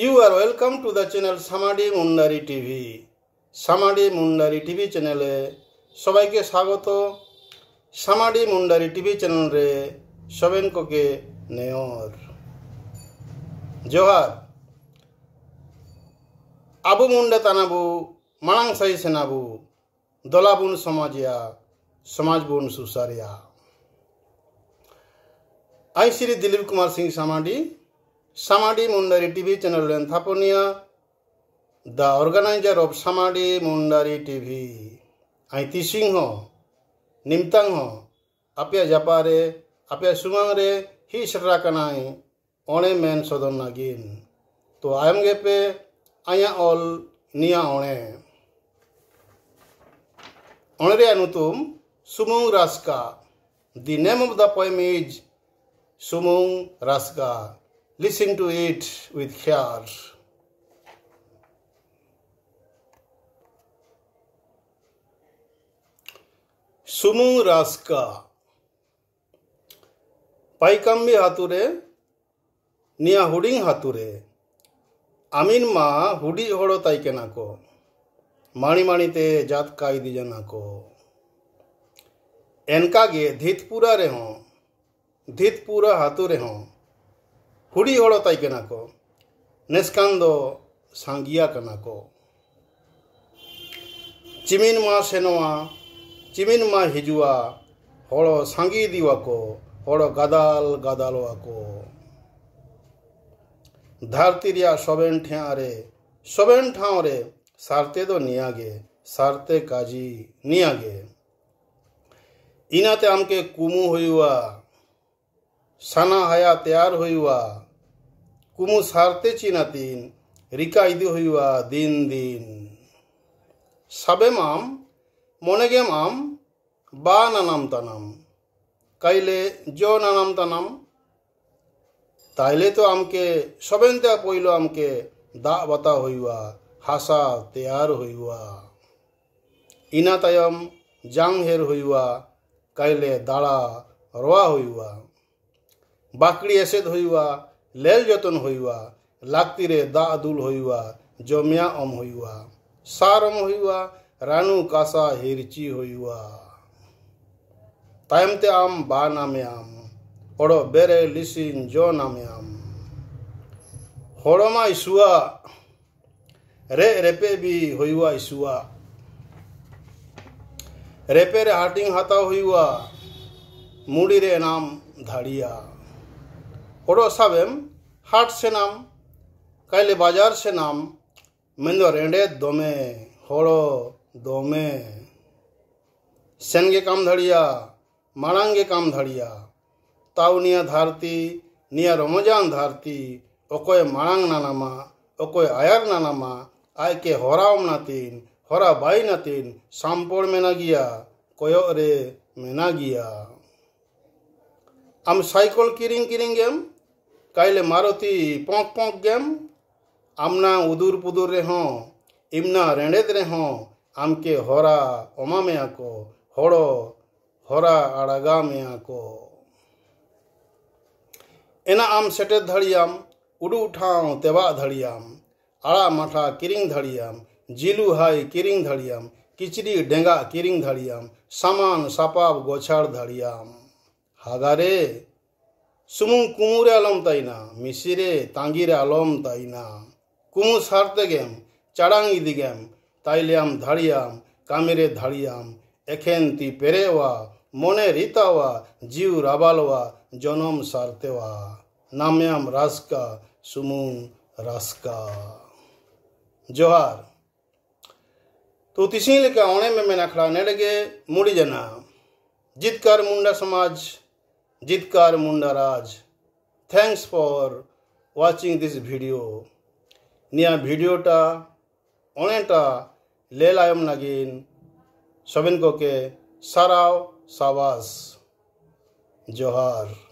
You are welcome to the channel Samadi Mundari TV Samadi Mundari TV চ্যানেলে সবাইকে স্বাগত সামাডি মুন্ডারি টিভি চ্যানেল রে সবেন নেওর জোহার আবু মুন্ডে তানাবু মানাং সাই সেনাবু দলাবুন সমাজিয়া সমাজবুন সুসারিয়া আমি Shri Dilip Kumar Singh সামাডি Samadhi Mundari TV channel and Thaponia, the organizer of Samadhi Mundari TV, Aiti Singho, Nimtangho, Apia Japare, Apia Sumare, His Rakanai, One Man Sodom again. To I am Gepe, Aya all Nia One. Onere Anutum, Sumung Raska. The name of the poem is Sumung Raska. Listen to it with care. সুমু রাস্কা পাইকাম্বি হাতুরে নিয়া হুডিং হাতুরে আমিন মা hoodie হড়ো তাইকে নাকো money মাণিতে জাত কাই দিজে নাকো এনকাগে ধিতপুরা রেহ ধিতপুরা হাতু রেহ ᱦᱩᱰᱤ ᱦᱚᱲ ᱛᱟᱭ ᱠᱟᱱᱟ ᱠᱚ ᱱᱮᱥᱠᱟᱱ ᱫᱚ ᱥᱟᱸᱜᱤᱭᱟ ᱠᱟᱱᱟ ᱠᱚ ᱪᱤᱢᱤᱱ ᱢᱟ ᱥᱮᱱᱚᱣᱟ ᱪᱤᱢᱤᱱ ᱢᱟ ᱦᱤᱡᱩᱜᱼᱟ ᱦᱚᱲ ᱥᱟᱸᱜᱮ ᱤᱫᱤᱣᱟᱠᱚ ᱦᱚᱲ ᱜᱟᱫᱟᱞ ᱜᱟᱫᱟᱞᱚᱣᱟᱠᱚ ᱫᱷᱟᱹᱨᱛᱤ ᱨᱮᱭᱟᱜ ᱥᱚᱵᱮᱱ ᱴᱷᱮᱸ ᱨᱮ ᱥᱚᱵᱮᱱ ᱴᱷᱟᱶ ᱨᱮ ᱥᱟᱨᱛᱮ ᱫᱚ ᱱᱤᱭᱟᱹᱜᱮ ᱥᱟᱨᱛᱮ ᱠᱟᱡᱤ ᱱᱤᱭᱟᱹᱜᱮ ᱤᱱᱟᱹᱛᱮ ᱟᱢᱠᱮ ᱠᱩᱢᱩ ᱦᱩᱭᱩᱜᱼᱟ ᱥᱟᱱᱟ ᱦᱟᱭᱟ ᱛᱮᱭᱟᱨ ᱦᱩᱭᱩᱜᱼᱟ কুমু সারতে চিনা তিন রিকা ইদি হইয়া দিন দিন সাবে মাম মনে গে মাম বা নানাম তানাম কাইলে জ নানাম তানাম তাইলে তো আমকে সবেন দেয়া পইল আমকে দা বাতা হইয়া হাসা তেয়ার হইয়া ইনা তায়ম জাং হের হইয়া কাইলে দাঁড়া রোয়া হইয়া বাকড়ি এসেদ হইয়া लेल जतन हुआ लागती रे दादुल हुआ जोमिया ओम हुआ सारम हुआ रानू कासा हिरची हुआ तायम ते आम बा नामे आम ओड़ो बेरे लिसिन जो नामे आम होड़ोमा इसुआ रे रेपे भी हुआ इसुआ रेपे रे हाटिंग हाता हुआ मुड़ी रे नाम धाड़िया ओडोसावेम हाट से नाम काले बाजार से नाम मिंदो रेंडे दोमे होड़ो दोमे सेनगे काम धड़िया मारांगे काम धड़िया ताऊ निया धारती निया रमजान धारती ओकोए माड़ांग नानामा ओकोए आयर नानामा आय के होराम नातीन होरा बाई नातीन सामपोड़ में ना गिया कोयो अरे में ना गिया हम साइकिल किरिंग किरिंग गेम કાલે મારોથી પોંક પોંક ગેમ આમના ઉદુર પુદુર રે હોં એમના રેણેદ રે હોં આમ કે હોરા ઓમા મે આકો હોડો હોરા આડાગા મે આકો એના આમ સેટે ધડિયામ ઉડુ ઉઠાવ તેવા ધડિયામ આળા માઠા કિરિંગ ધડિયામ જીલુ હાઈ કિરિંગ ધડિયામ કિચડી ડેંગા કિરિંગ ધડિયામ સામાન સાપાબ ગોછાળ ધડિયામ હાગારે सुमुंग कुमुरे आलम तईना मिसिरे तांगीरे आलम तईना कुमु सारते गेम चाड़ांग दिगेम तैलेम धाड़ियाम कमेरे धाड़ियाम एखें ती पेरेवा मने रितावा जीव राबालवा जनम सारतेवा नाम्याम रास्का सुमुंग रास्का जोहार तो तीसिंग लेके आने में मैंने खड़ा नेड़ गे मुड़ी जना जितकर मुंडा समाज Jitkar Munda Raj. Thanks for watching this video. নিয়া ভিডিওটা অনেকটা লেলায়ম নাগিন সবেনককে সারাও সাবাস জোহার